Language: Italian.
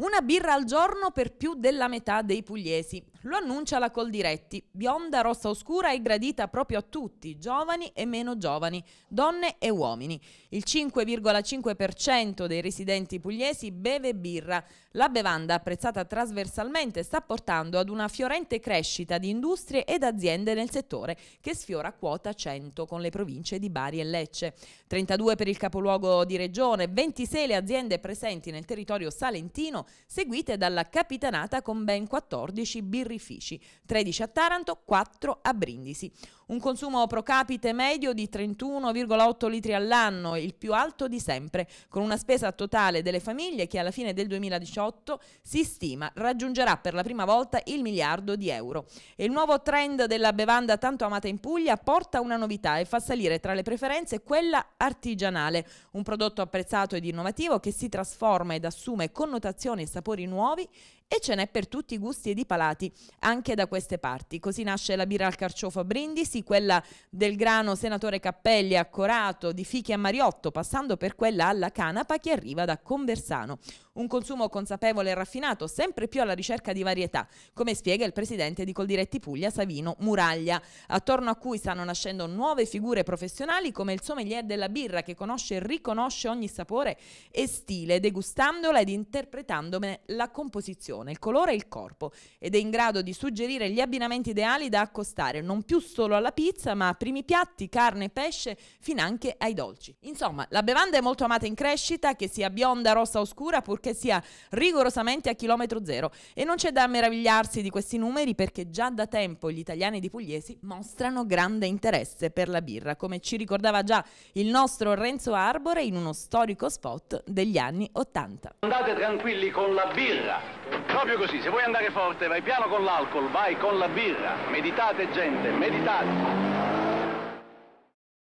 Una birra al giorno per più della metà dei pugliesi. Lo annuncia la Coldiretti, bionda rossa oscura e gradita proprio a tutti, giovani e meno giovani, donne e uomini. Il 5,5% dei residenti pugliesi beve birra. La bevanda, apprezzata trasversalmente, sta portando ad una fiorente crescita di industrie ed aziende nel settore, che sfiora quota 100 con le province di Bari e Lecce. 32 per il capoluogo di regione, 26 le aziende presenti nel territorio salentino, seguite dalla capitanata con ben 14 birrifici birrifici, 13 a Taranto, 4 a Brindisi. Un consumo pro capite medio di 31,8 litri all'anno, il più alto di sempre, con una spesa totale delle famiglie che alla fine del 2018 si stima raggiungerà per la prima volta il miliardo di euro. E il nuovo trend della bevanda tanto amata in Puglia porta una novità e fa salire tra le preferenze quella artigianale, un prodotto apprezzato ed innovativo che si trasforma ed assume connotazioni e sapori nuovi e ce n'è per tutti i gusti ed i palati anche da queste parti. Così nasce la birra al carciofo a Brindisi, quella del grano senatore Cappelli a Corato, di fichi a Mariotto, passando per quella alla canapa che arriva da Conversano un consumo consapevole e raffinato, sempre più alla ricerca di varietà, come spiega il presidente di Coldiretti Puglia, Savino Muraglia, attorno a cui stanno nascendo nuove figure professionali come il sommelier della birra che conosce e riconosce ogni sapore e stile, degustandola ed interpretandone la composizione, il colore e il corpo, ed è in grado di suggerire gli abbinamenti ideali da accostare non più solo alla pizza, ma a primi piatti, carne, e pesce, anche ai dolci. Insomma, la bevanda è molto amata in crescita, che sia bionda, rossa o scura, purché che sia rigorosamente a chilometro zero. E non c'è da meravigliarsi di questi numeri perché già da tempo gli italiani di Pugliesi mostrano grande interesse per la birra, come ci ricordava già il nostro Renzo Arbore in uno storico spot degli anni 80. Andate tranquilli con la birra, proprio così, se vuoi andare forte vai piano con l'alcol, vai con la birra, meditate gente, meditate.